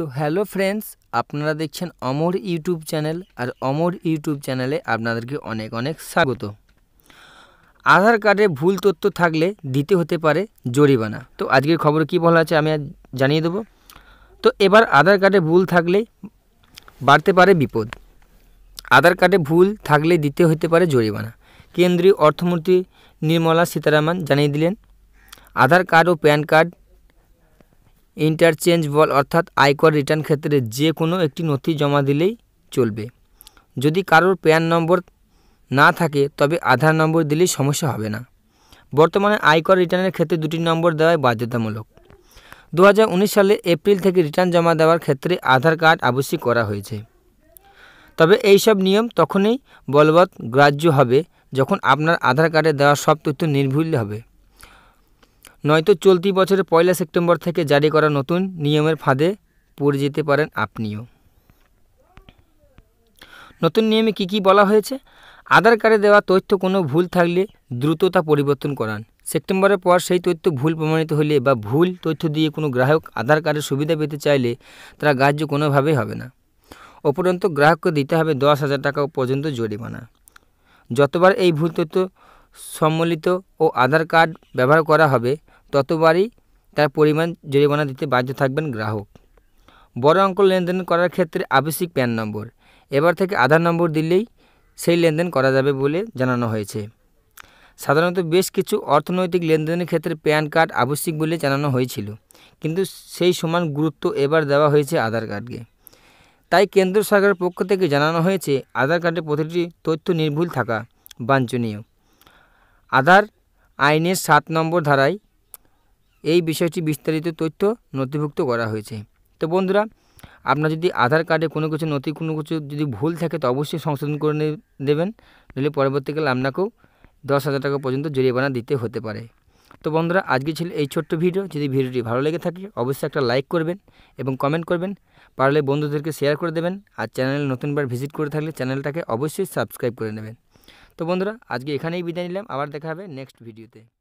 তো hello friends আপনারা দেখছেন অমর ইউটিউব চ্যানেল আর অমর ইউটিউব চ্যানেলে আপনাদেরকে অনেক অনেক স্বাগত আধার কার্ডে ভুল তথ্য থাকলে দিতে হতে পারে জরিমানা তো আজকের খবর কি বলা আছে আমি জানিয়ে দেবো তো এবার আধার কার্ডে ভুল থাকলে বাড়তে পারে বিপদ আধার কার্ডে ভুল থাকলে দিতে হতে পারে জরিমানা কেন্দ্রীয় অর্থমন্ত্রী নির্মলা সীতারামন জানিয়ে দিলেন আধার কার্ড ও প্যান কার্ড ইন্টারচেঞ্জবল অর্থাৎ আয়কর রিটার্ন ক্ষেত্রে যে কোনো একটি নথি জমা দিলেই চলবে যদি কারোর প্যান নম্বর না থাকে তবে আধার নম্বর দিলেই সমস্যা হবে না বর্তমানে আয়কর রিটার্নের ক্ষেত্রে দুটি নম্বর দেওয়ায় বাধ্যতামূলক দু সালে এপ্রিল থেকে রিটার্ন জমা দেওয়ার ক্ষেত্রে আধার কার্ড আবশ্যিক করা হয়েছে তবে এইসব নিয়ম তখনই বলবৎ গ্রাহ্য হবে যখন আপনার আধার কার্ডে দেওয়া সব তথ্য নির্ভুল হবে নয়তো চলতি বছরের পয়লা সেপ্টেম্বর থেকে জারি করা নতুন নিয়মের ফাঁদে পড়ে যেতে পারেন আপনিও নতুন নিয়মে কি কি বলা হয়েছে আধার কার্ডে দেওয়া তথ্য কোনো ভুল থাকলে দ্রুত তা পরিবর্তন করান সেপ্টেম্বরের পর সেই তথ্য ভুল প্রমাণিত হলে বা ভুল তথ্য দিয়ে কোনো গ্রাহক আধার কার্ডের সুবিধা পেতে চাইলে তারা গ্রাহ্য কোনোভাবেই হবে না অপরন্ত গ্রাহককে দিতে হবে দশ হাজার টাকা পর্যন্ত জরিমানা যতবার এই ভুল তথ্য সম্মলিত ও আধার কার্ড ব্যবহার করা হবে ততবারই তার পরিমাণ জরিমানা দিতে বাধ্য থাকবেন গ্রাহক বড় অঙ্ক লেনদেন করার ক্ষেত্রে আবশ্যিক প্যান নম্বর এবার থেকে আধার নম্বর দিলেই সেই লেনদেন করা যাবে বলে জানানো হয়েছে সাধারণত বেশ কিছু অর্থনৈতিক লেনদেনের ক্ষেত্রে প্যান কার্ড আবশ্যিক বলে জানানো হয়েছিল কিন্তু সেই সমান গুরুত্ব এবার দেওয়া হয়েছে আধার কার্ডকে তাই কেন্দ্র সরকারের পক্ষ থেকে জানানো হয়েছে আধার কার্ডের প্রতিটি তথ্য নির্ভুল থাকা বাঞ্ছনীয় আধার আইনের সাত নম্বর ধারায় এই বিষয়টি বিস্তারিত তথ্য নথিভুক্ত করা হয়েছে তো বন্ধুরা আপনার যদি আধার কার্ডে কোনো কিছু নথি কোনো কিছু যদি ভুল থাকে তো অবশ্যই সংশোধন করে দেবেন নইলে পরবর্তীকালে আপনাকেও দশ হাজার টাকা পর্যন্ত জরিমানা দিতে হতে পারে তো বন্ধুরা আজকে ছিল এই ছোট্ট ভিডিও যদি ভিডিওটি ভালো লেগে থাকে অবশ্যই একটা লাইক করবেন এবং কমেন্ট করবেন পারলে বন্ধুদেরকে শেয়ার করে দেবেন আর চ্যানেল নতুনবার ভিজিট করে থাকলে চ্যানেলটাকে অবশ্যই সাবস্ক্রাইব করে নেবেন তো বন্ধুরা আজকে এখানেই বিদায় নিলাম আবার দেখা হবে নেক্সট ভিডিওতে